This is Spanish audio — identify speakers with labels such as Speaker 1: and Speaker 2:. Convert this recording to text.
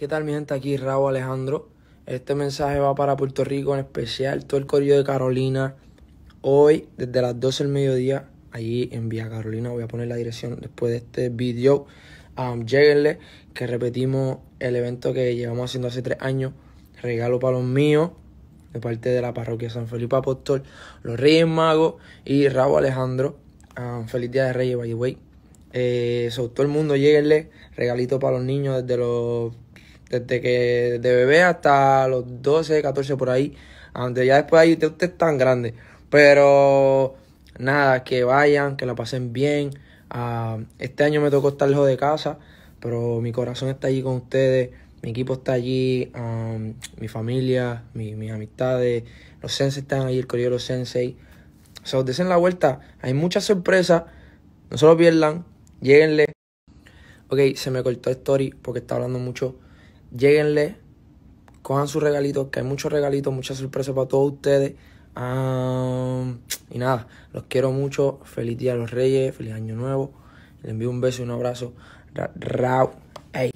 Speaker 1: ¿Qué tal mi gente? Aquí Rabo Alejandro. Este mensaje va para Puerto Rico en especial, todo el corrido de Carolina. Hoy, desde las 12 del mediodía, allí en Vía Carolina, voy a poner la dirección después de este video. Um, lleguenle que repetimos el evento que llevamos haciendo hace tres años. Regalo para los míos, de parte de la parroquia San Felipe Apóstol, los Reyes Magos y Rabo Alejandro. Um, feliz Día de Reyes, by the way. Eh, so, todo el mundo, lleguenle Regalito para los niños desde los desde que de bebé hasta los 12, 14 por ahí. donde ya después ahí usted tan grande. Pero nada, que vayan, que la pasen bien. Ah, este año me tocó estar lejos de casa, pero mi corazón está allí con ustedes. Mi equipo está allí, mi familia, mis amistades, los Sensei están allí, el colegio de los Sensei. O sea, desen la vuelta, hay muchas sorpresas. No se lo pierdan, lleguenle. Ok, se me cortó el story porque está hablando mucho. Lléguenle, cojan sus regalitos, que hay muchos regalitos, muchas sorpresas para todos ustedes. y nada, los quiero mucho. Feliz Día de los Reyes, feliz Año Nuevo. Les envío un beso y un abrazo. Rao. Hey.